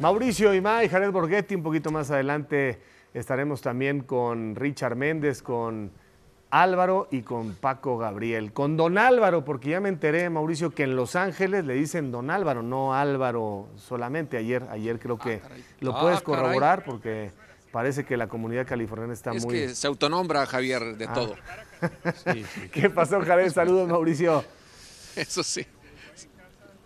Mauricio Imay, Jared Borghetti, un poquito más adelante estaremos también con Richard Méndez, con Álvaro y con Paco Gabriel. Con Don Álvaro, porque ya me enteré, Mauricio, que en Los Ángeles le dicen Don Álvaro, no Álvaro solamente. Ayer, ayer creo ah, que lo ah, puedes corroborar porque parece que la comunidad californiana está es muy. Que se autonombra Javier de ah. todo. sí, ¿Qué pasó, Jared? Saludos, Mauricio. Eso sí.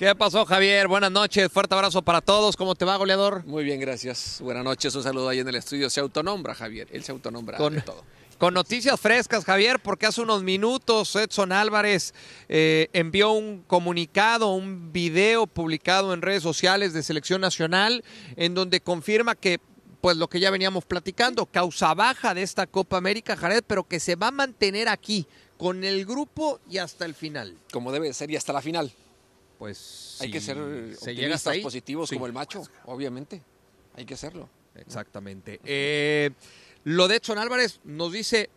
¿Qué pasó, Javier? Buenas noches, fuerte abrazo para todos. ¿Cómo te va, goleador? Muy bien, gracias. Buenas noches, un saludo ahí en el estudio. Se autonombra, Javier, él se autonombra con, todo. Con noticias frescas, Javier, porque hace unos minutos Edson Álvarez eh, envió un comunicado, un video publicado en redes sociales de Selección Nacional, en donde confirma que pues lo que ya veníamos platicando, causa baja de esta Copa América, Jared, pero que se va a mantener aquí con el grupo y hasta el final. Como debe ser y hasta la final pues... Hay que ser se optimistas positivos como el macho, obviamente. Hay que hacerlo. Exactamente. Eh, lo de Edson Álvarez nos dice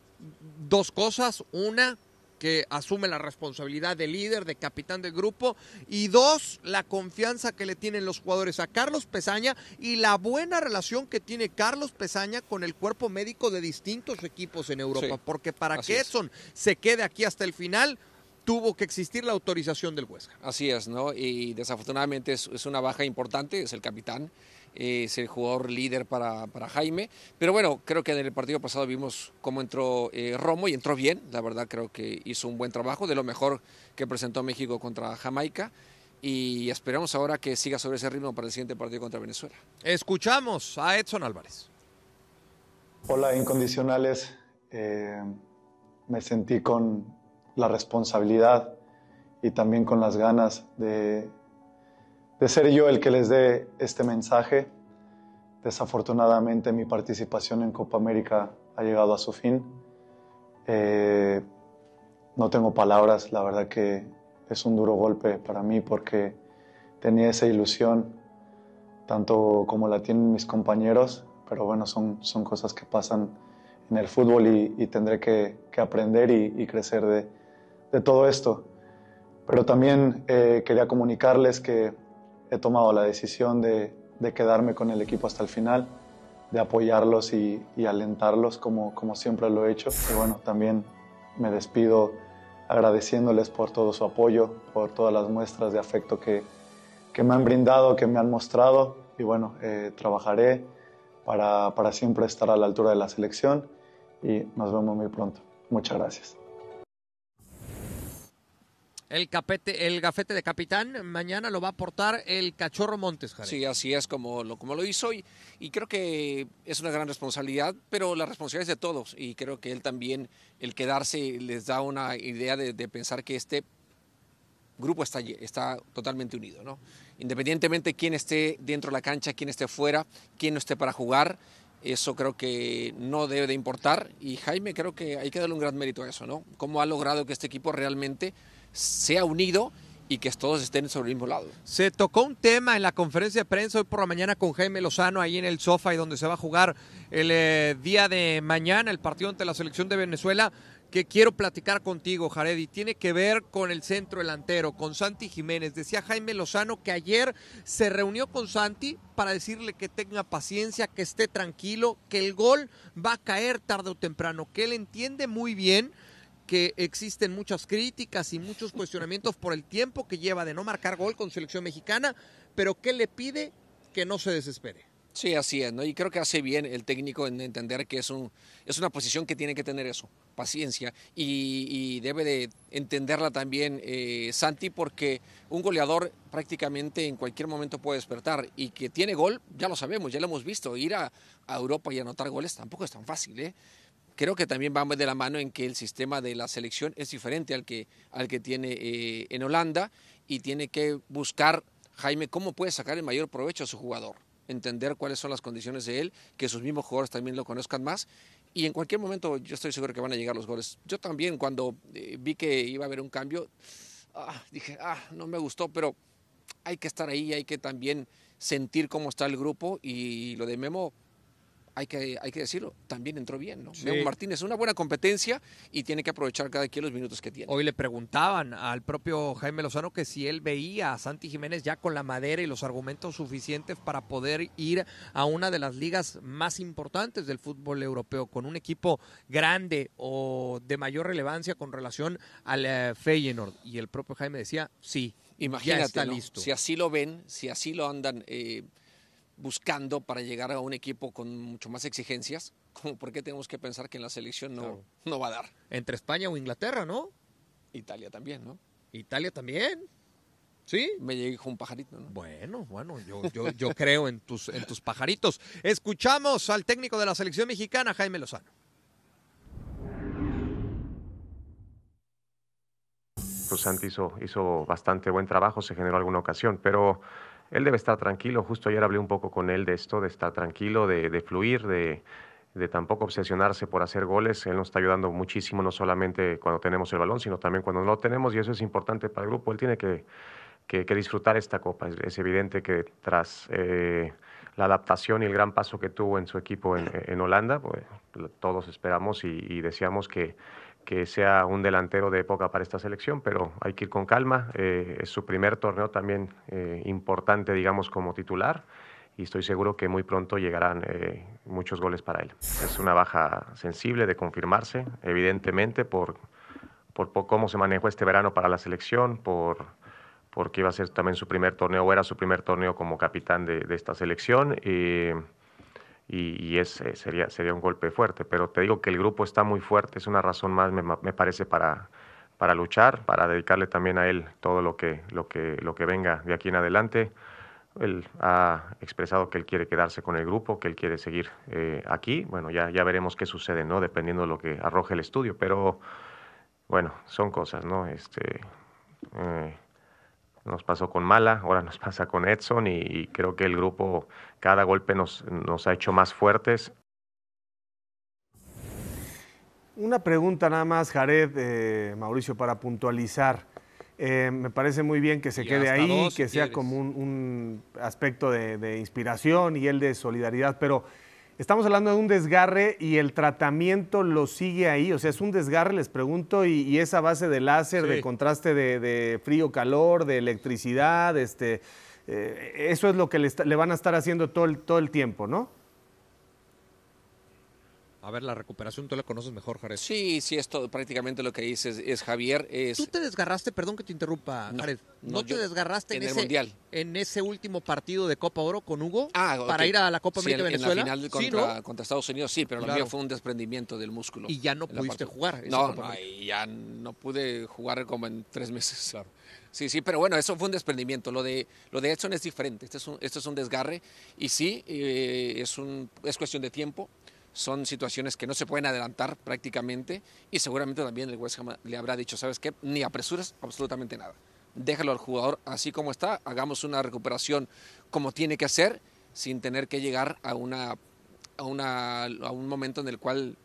dos cosas. Una, que asume la responsabilidad de líder, de capitán del grupo. Y dos, la confianza que le tienen los jugadores a Carlos Pesaña y la buena relación que tiene Carlos Pesaña con el cuerpo médico de distintos equipos en Europa. Porque para que Edson se quede aquí hasta el final, tuvo que existir la autorización del Huesca. Así es, ¿no? Y desafortunadamente es, es una baja importante, es el capitán, eh, es el jugador líder para, para, Jaime. Pero bueno, creo que en el partido pasado vimos cómo entró eh, Romo y entró bien. La verdad creo que hizo un buen trabajo, de lo mejor que presentó México contra Jamaica. Y esperamos ahora que siga sobre ese ritmo para el siguiente partido contra Venezuela. Escuchamos a Edson Álvarez. Hola, incondicionales. Eh, me sentí con, la responsabilidad y también con las ganas de, ser yo el que les dé este mensaje. Desafortunadamente mi participación en Copa América ha llegado a su fin. Eh, no tengo palabras, la verdad que es un duro golpe para mí porque tenía esa ilusión, tanto como la tienen mis compañeros, pero bueno, son, son cosas que pasan en el fútbol y, tendré que, aprender y, y crecer de, de todo esto. Pero también eh, quería comunicarles que he tomado la decisión de, quedarme con el equipo hasta el final, de apoyarlos y, alentarlos como, como siempre lo he hecho. Y bueno, también me despido agradeciéndoles por todo su apoyo, por todas las muestras de afecto que, me han brindado, que me han mostrado. Y bueno, eh, trabajaré para, para siempre estar a la altura de la selección y nos vemos muy pronto. Muchas gracias. El, capete, el gafete de capitán, mañana lo va a aportar el cachorro Montes, Sí, así es como lo, como lo hizo y, y, creo que es una gran responsabilidad, pero la responsabilidad es de todos y creo que él también, el quedarse, les da una idea de, pensar que este grupo está, está totalmente unido, ¿no? Independientemente quién esté dentro de la cancha, quién esté fuera, quién no esté para jugar, eso creo que no debe de importar y Jaime creo que hay que darle un gran mérito a eso, ¿no? Cómo ha logrado que este equipo realmente sea unido y que todos estén sobre el mismo lado. Se tocó un tema en la conferencia de prensa hoy por la mañana con Jaime Lozano ahí en el sofá y donde se va a jugar el eh, día de mañana el partido ante la selección de Venezuela que quiero platicar contigo, Jared, y tiene que ver con el centro delantero, con Santi Jiménez. Decía Jaime Lozano que ayer se reunió con Santi para decirle que tenga paciencia, que esté tranquilo, que el gol va a caer tarde o temprano, que él entiende muy bien que existen muchas críticas y muchos cuestionamientos por el tiempo que lleva de no marcar gol con selección mexicana, pero ¿qué le pide que no se desespere? Sí, así es, ¿no? Y creo que hace bien el técnico en entender que es, un, es una posición que tiene que tener eso, paciencia, y, debe de entenderla también eh, Santi, porque un goleador prácticamente en cualquier momento puede despertar, y que tiene gol, ya lo sabemos, ya lo hemos visto, ir a, a Europa y anotar goles tampoco es tan fácil, ¿eh? creo que también va de la mano en que el sistema de la selección es diferente al que, al que tiene eh, en Holanda y tiene que buscar, Jaime, cómo puede sacar el mayor provecho a su jugador, entender cuáles son las condiciones de él, que sus mismos jugadores también lo conozcan más. Y en cualquier momento yo estoy seguro que van a llegar los goles. Yo también cuando eh, vi que iba a haber un cambio, ah, dije, ah, no me gustó, pero hay que estar ahí, hay que también sentir cómo está el grupo y lo de Memo hay que, hay que decirlo, también entró bien, ¿no? es Martínez, una buena competencia y tiene que aprovechar cada quien los minutos que tiene. Hoy le preguntaban al propio Jaime Lozano que si él veía a Santi Jiménez ya con la madera y los argumentos suficientes para poder ir a una de las ligas más importantes del fútbol europeo, con un equipo grande o de mayor relevancia con relación al eh, Feyenoord. Y el propio Jaime decía, sí, Imagínate, listo. si así lo ven, si así lo andan... Eh, buscando para llegar a un equipo con mucho más exigencias, por qué tenemos que pensar que en la selección no, no va a dar. Entre España o Inglaterra, ¿no? Italia también, ¿no? Italia también. ¿Sí? Me llegó un pajarito, ¿no? Bueno, bueno, yo, creo en tus, en tus pajaritos. Escuchamos al técnico de la selección mexicana, Jaime Lozano. Pues hizo, hizo bastante buen trabajo, se generó alguna ocasión, pero él debe estar tranquilo. Justo ayer hablé un poco con él de esto, de estar tranquilo, de, fluir, de, tampoco obsesionarse por hacer goles. Él nos está ayudando muchísimo, no solamente cuando tenemos el balón, sino también cuando no lo tenemos, y eso es importante para el grupo. Él tiene que, disfrutar esta copa. Es, evidente que tras eh, la adaptación y el gran paso que tuvo en su equipo en, Holanda, pues, todos esperamos y, y deseamos que que sea un delantero de época para esta selección, pero hay que ir con calma. Eh, es su primer torneo también eh, importante, digamos, como titular y estoy seguro que muy pronto llegarán eh, muchos goles para él. Es una baja sensible de confirmarse, evidentemente, por, por, cómo se manejó este verano para la selección, por porque iba a ser también su primer torneo, o era su primer torneo como capitán de, de esta selección. Y, y, y sería, sería un golpe fuerte. Pero te digo que el grupo está muy fuerte, es una razón más, me, parece, para, para luchar, para dedicarle también a él todo lo que, lo que, lo que venga de aquí en adelante. Él ha expresado que él quiere quedarse con el grupo, que él quiere seguir eh, aquí. Bueno, ya, ya veremos qué sucede, ¿no? Dependiendo de lo que arroje el estudio. Pero, bueno, son cosas, ¿no? Este, eh, nos pasó con Mala, ahora nos pasa con Edson y, creo que el grupo, cada golpe nos, ha hecho más fuertes. Una pregunta nada más, Jared, eh, Mauricio, para puntualizar. Eh, me parece muy bien que se quede ahí, que sea como un, aspecto de, inspiración y el de solidaridad, pero Estamos hablando de un desgarre y el tratamiento lo sigue ahí. O sea, es un desgarre, les pregunto, y, esa base de láser, de contraste de, frío-calor, de electricidad, este, eh, eso es lo que le, le, van a estar haciendo todo todo el tiempo, ¿no? A ver, la recuperación tú la conoces mejor, Jared. Sí, sí, esto prácticamente lo que dices es Javier. Es... Tú te desgarraste, perdón que te interrumpa, Jared. No, te desgarraste en, ese, Mundial. En ese último partido de Copa Oro con Hugo ah, para ir a la Copa América en, Venezuela. En la final contra, contra, Estados Unidos, sí, pero lo mío fue un desprendimiento del músculo. Y ya no pudiste jugar. No, no, ya no pude jugar como en tres meses. Sí, sí, pero bueno, eso fue un desprendimiento. Lo de, lo de Edson es diferente. Este es un, este es un desgarre y sí, eh, es, un, es cuestión de tiempo son situaciones que no se pueden adelantar prácticamente y seguramente también el West Ham le habrá dicho, ¿sabes qué? Ni apresuras absolutamente nada. Déjalo al jugador así como está, hagamos una recuperación como tiene que hacer sin tener que llegar a, una, a, una, a un momento en el cual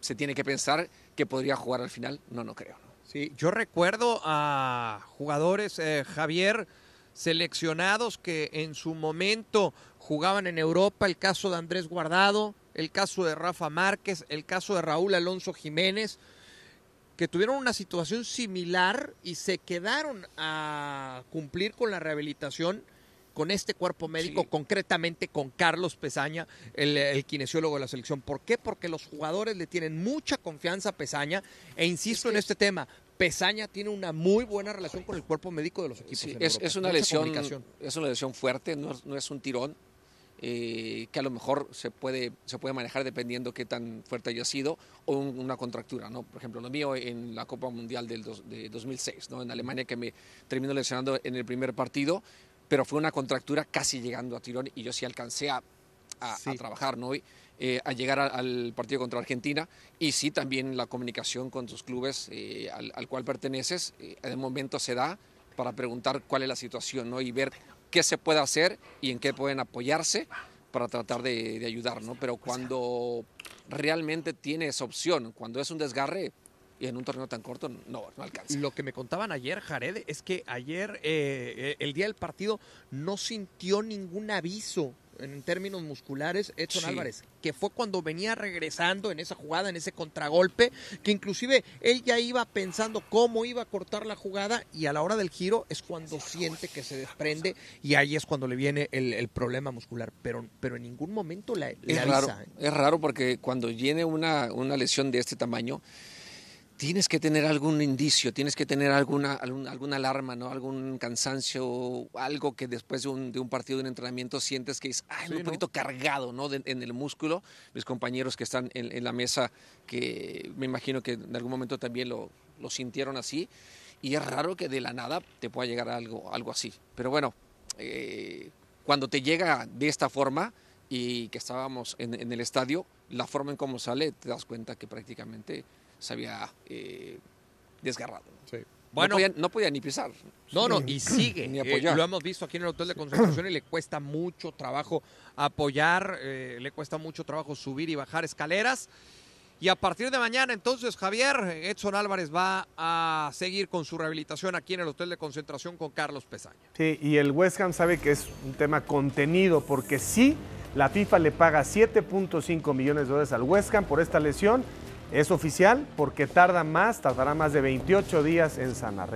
se tiene que pensar que podría jugar al final. No, no creo. Sí, yo recuerdo a jugadores, eh, Javier, seleccionados que en su momento jugaban en Europa, el caso de Andrés Guardado, el caso de Rafa Márquez, el caso de Raúl Alonso Jiménez, que tuvieron una situación similar y se quedaron a cumplir con la rehabilitación con este cuerpo médico, concretamente con Carlos Pesaña, el, kinesiólogo de la selección. ¿Por qué? Porque los jugadores le tienen mucha confianza a Pesaña e insisto en este tema. Pesaña tiene una muy buena relación con el cuerpo médico de los equipos. es, una lesión, es una lesión fuerte, no, no es un tirón, eh, que a lo mejor se puede, se puede manejar dependiendo qué tan fuerte haya sido, o una contractura. ¿no? Por ejemplo, lo mío en la Copa Mundial del de 2006, ¿no? en Alemania, que me terminó lesionando en el primer partido, pero fue una contractura casi llegando a tirón y yo sí alcancé a, a, trabajar, ¿no? Eh, a llegar al partido contra Argentina y sí también la comunicación con tus clubes eh, al, al, cual perteneces, de momento se da para preguntar cuál es la situación ¿no? y ver qué se puede hacer y en qué pueden apoyarse para tratar de, ayudar, ¿no? Pero cuando realmente tienes opción, cuando es un desgarre, y en un torneo tan corto no, no alcanza. Lo que me contaban ayer, Jared, es que ayer, eh, eh, el día del partido, no sintió ningún aviso en términos musculares Edson Álvarez, que fue cuando venía regresando en esa jugada, en ese contragolpe, que inclusive él ya iba pensando cómo iba a cortar la jugada y a la hora del giro es cuando siente que se desprende y ahí es cuando le viene el, problema muscular, pero, pero en ningún momento la, la es Raro, ¿eh? Es raro porque cuando viene una, una lesión de este tamaño, tienes que tener algún indicio, tienes que tener alguna, alguna alarma, ¿no? Algún cansancio, algo que después de un, partido, de un entrenamiento, sientes que es ay, un poquito cargado, ¿no? en el músculo. Mis compañeros que están en, la mesa, que me imagino que en algún momento también lo, lo, sintieron así. Y es raro que de la nada te pueda llegar algo, algo así. Pero bueno, eh, cuando te llega de esta forma y que estábamos en, en el estadio, la forma en cómo sale, te das cuenta que prácticamente se había eh, desgarrado. Bueno, no podía, ni pisar. No, no, y sigue. Eh, lo hemos visto aquí en el Hotel de Concentración y le cuesta mucho trabajo apoyar, eh, le cuesta mucho trabajo subir y bajar escaleras. Y a partir de mañana, entonces, Javier, Edson Álvarez va a seguir con su rehabilitación aquí en el Hotel de Concentración con Carlos Pesaña. Sí, y el West Ham sabe que es un tema contenido, porque sí, la FIFA le paga 7.5 millones de dólares al West Ham por esta lesión es oficial porque tarda más, tardará más de 28 días en sanar.